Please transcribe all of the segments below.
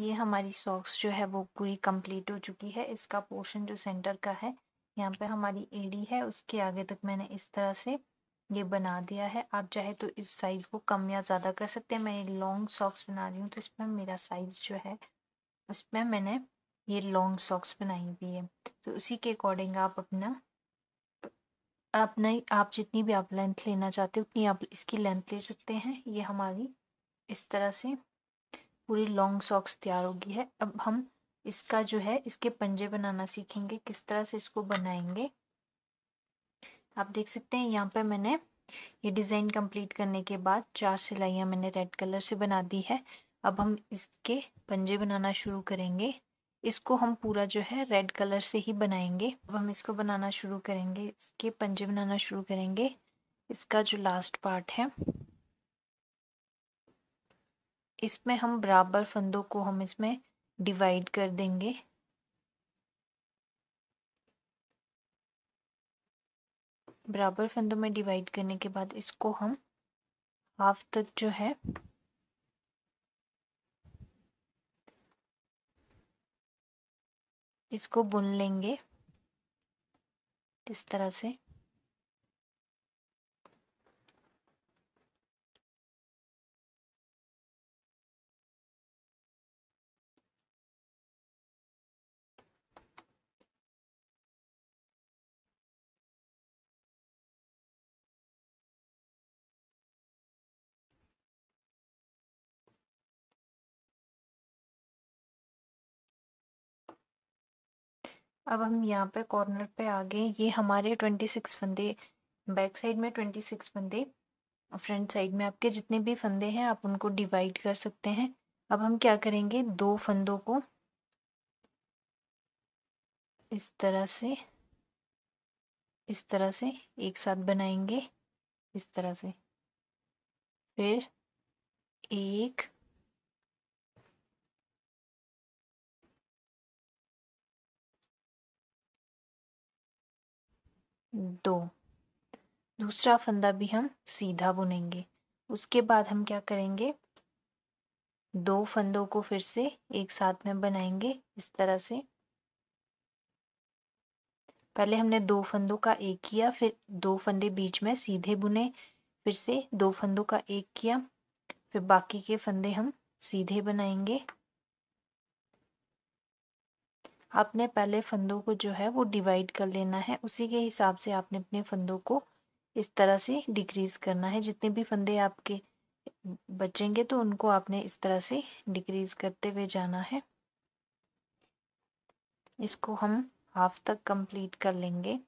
ये हमारी सॉक्स जो है वो पूरी कंप्लीट हो चुकी है इसका पोर्शन जो सेंटर का है यहाँ पे हमारी एडी है उसके आगे तक मैंने इस तरह से ये बना दिया है आप चाहे तो इस साइज़ को कम या ज़्यादा कर सकते हैं मैं ये लॉन्ग सॉक्स बना रही हूँ तो इसमें मेरा साइज़ जो है इसमें मैंने ये लॉन्ग सॉक्स बनाई हुई है तो उसी के अकॉर्डिंग आप अपना अपना आप जितनी भी आप लेंथ लेना चाहते हो उतनी आप इसकी लेंथ ले सकते हैं ये हमारी इस तरह से पूरी लॉन्ग सॉक्स तैयार होगी है अब हम इसका जो है इसके पंजे बनाना सीखेंगे किस तरह से इसको बनाएंगे आप देख सकते हैं यहाँ पर मैंने ये डिज़ाइन कंप्लीट करने के बाद चार सिलाइयाँ मैंने रेड कलर से बना दी है अब हम इसके पंजे बनाना शुरू करेंगे इसको हम पूरा जो है रेड कलर से ही बनाएंगे अब हम इसको बनाना शुरू करेंगे इसके पंजे बनाना शुरू करेंगे इसका जो लास्ट पार्ट है इसमें हम बराबर फंदों को हम इसमें डिवाइड कर देंगे बराबर फंदों में डिवाइड करने के बाद इसको हम हाफ तक जो है इसको बुन लेंगे इस तरह से अब हम यहाँ पे कॉर्नर पे आ गए ये हमारे ट्वेंटी सिक्स फंदे बैक साइड में ट्वेंटी सिक्स फंदे फ्रंट साइड में आपके जितने भी फंदे हैं आप उनको डिवाइड कर सकते हैं अब हम क्या करेंगे दो फंदों को इस तरह से इस तरह से एक साथ बनाएंगे इस तरह से फिर एक दो दूसरा फंदा भी हम सीधा बुनेंगे उसके बाद हम क्या करेंगे दो फंदों को फिर से एक साथ में बनाएंगे इस तरह से पहले हमने दो फंदों का एक किया फिर दो फंदे बीच में सीधे बुने फिर से दो फंदों का एक किया फिर बाकी के फंदे हम सीधे बनाएंगे आपने पहले फंदों को जो है वो डिवाइड कर लेना है उसी के हिसाब से आपने अपने फंदों को इस तरह से डिक्रीज़ करना है जितने भी फंदे आपके बचेंगे तो उनको आपने इस तरह से डिक्रीज़ करते हुए जाना है इसको हम हाफ तक कंप्लीट कर लेंगे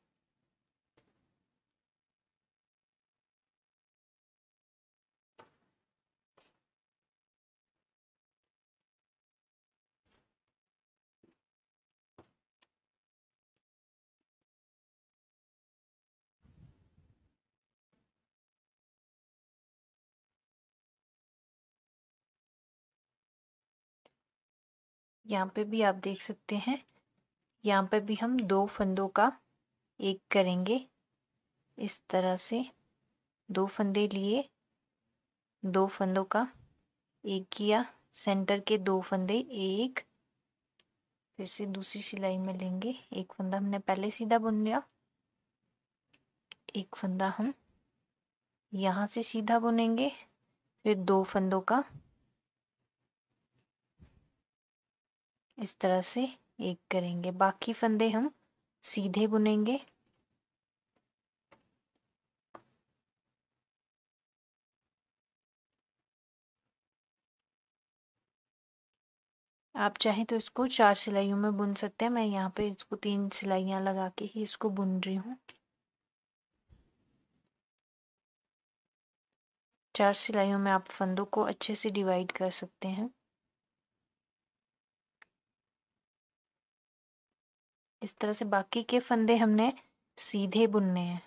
यहाँ पे भी आप देख सकते हैं यहाँ पे भी हम दो फंदों का एक करेंगे इस तरह से दो फंदे लिए दो फंदों का एक किया सेंटर के दो फंदे एक फिर से दूसरी सिलाई में लेंगे एक फंदा हमने पहले सीधा बुन लिया एक फंदा हम यहाँ से सीधा बुनेंगे फिर दो फंदों का इस तरह से एक करेंगे बाकी फंदे हम सीधे बुनेंगे आप चाहें तो इसको चार सिलाइयों में बुन सकते हैं मैं यहाँ पे इसको तीन सिलाइयाँ लगा के ही इसको बुन रही हूँ चार सिलाइयों में आप फंदों को अच्छे से डिवाइड कर सकते हैं इस तरह से बाकी के फंदे हमने सीधे बुनने हैं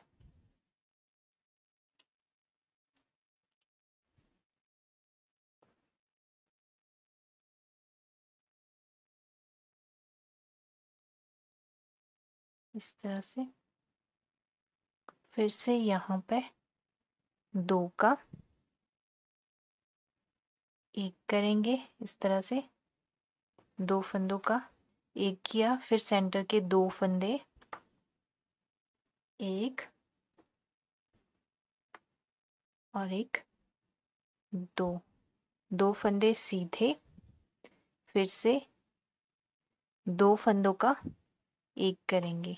इस तरह से फिर से यहाँ पे दो का एक करेंगे इस तरह से दो फंदों का एक किया फिर सेंटर के दो फंदे एक और एक दो दो फंदे सीधे फिर से दो फंदों का एक करेंगे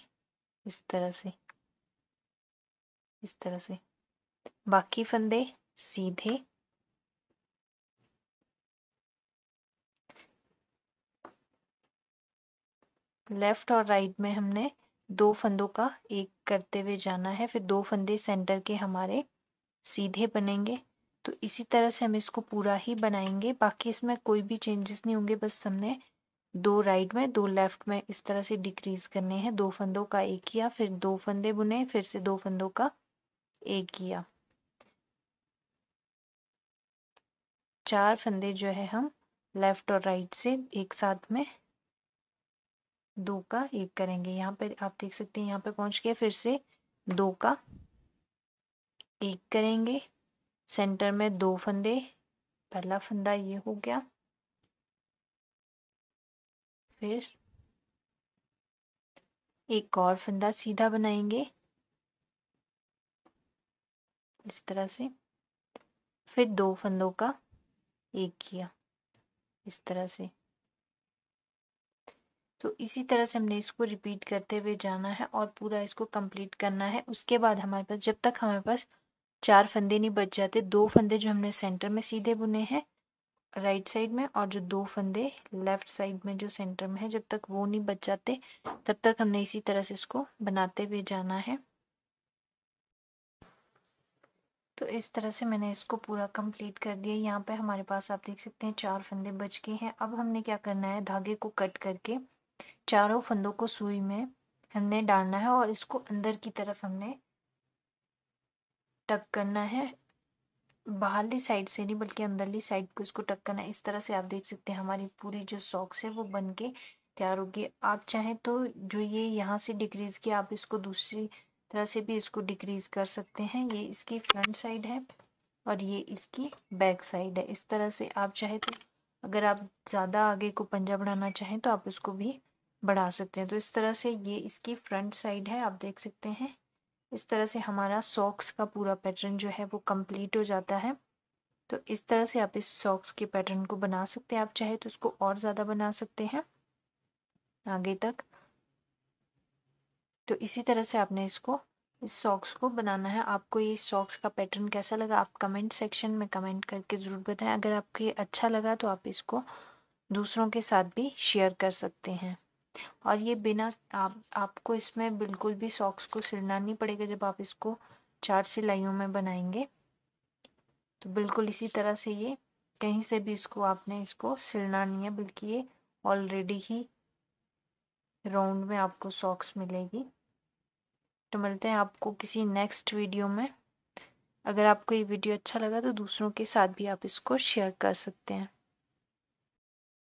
इस तरह से इस तरह से बाकी फंदे सीधे लेफ्ट और राइट में हमने दो फंदों का एक करते हुए जाना है फिर दो फंदे सेंटर के हमारे सीधे बनेंगे तो इसी तरह से हम इसको पूरा ही बनाएंगे बाकी इसमें कोई भी चेंजेस नहीं होंगे बस हमने दो राइट में दो लेफ्ट में इस तरह से डिक्रीज करने हैं दो फंदों का एक किया फिर दो फंदे बुने फिर से दो फंदों का एक किया चार फंदे जो है हम लेफ्ट और राइट से एक साथ में दो का एक करेंगे यहाँ पे आप देख सकते हैं यहाँ पे पहुँच गया फिर से दो का एक करेंगे सेंटर में दो फंदे पहला फंदा ये हो गया फिर एक और फंदा सीधा बनाएंगे इस तरह से फिर दो फंदों का एक किया इस तरह से तो इसी तरह से हमने इसको रिपीट करते हुए जाना है और पूरा इसको कंप्लीट करना है उसके बाद हमारे पास जब तक हमारे पास चार फंदे नहीं बच जाते दो फंदे जो हमने सेंटर में सीधे बुने हैं राइट साइड में और जो दो फंदे लेफ्ट साइड में जो सेंटर में है जब तक वो नहीं बच जाते तब तक हमने इसी तरह से इसको बनाते हुए जाना है तो इस तरह से मैंने इसको पूरा कंप्लीट कर दिया यहाँ पे हमारे पास आप देख सकते हैं चार फंदे बच गए हैं अब हमने क्या करना है धागे को कट करके चारों फंदों को सुई में हमने डालना है और इसको अंदर की तरफ हमने टक करना है बाहरली साइड से नहीं बल्कि अंदरली साइड को इसको टक करना है इस तरह से आप देख सकते हैं हमारी पूरी जो सॉक्स है वो बन के तैयार होगी आप चाहें तो जो ये यहाँ से डिक्रीज़ किया आप इसको दूसरी तरह से भी इसको डिक्रीज़ कर सकते हैं ये इसकी फ्रंट साइड है और ये इसकी बैक साइड है इस तरह से आप चाहे तो अगर आप ज़्यादा आगे को पंजा बढ़ाना चाहें तो आप इसको भी बढ़ा सकते हैं तो इस तरह से ये इसकी फ्रंट साइड है आप देख सकते हैं इस तरह से हमारा सॉक्स का पूरा पैटर्न जो है वो कंप्लीट हो जाता है तो इस तरह से आप इस सॉक्स के पैटर्न को बना सकते हैं आप चाहे तो उसको और ज़्यादा बना सकते हैं आगे तक तो इसी तरह से आपने इसको इस सॉक्स को बनाना है आपको ये सॉक्स का पैटर्न कैसा लगा आप कमेंट सेक्शन में कमेंट करके ज़रूर बताएं अगर आपको ये अच्छा लगा तो आप इसको दूसरों के साथ भी शेयर कर सकते हैं और ये बिना आप आपको इसमें बिल्कुल भी सॉक्स को सिलना नहीं पड़ेगा जब आप इसको चार सिलाइयों में बनाएंगे तो बिल्कुल इसी तरह से ये कहीं से भी इसको आपने इसको सिलना नहीं है बल्कि ये ऑलरेडी ही राउंड में आपको सॉक्स मिलेगी तो मिलते हैं आपको किसी नेक्स्ट वीडियो में अगर आपको ये वीडियो अच्छा लगा तो दूसरों के साथ भी आप इसको शेयर कर सकते हैं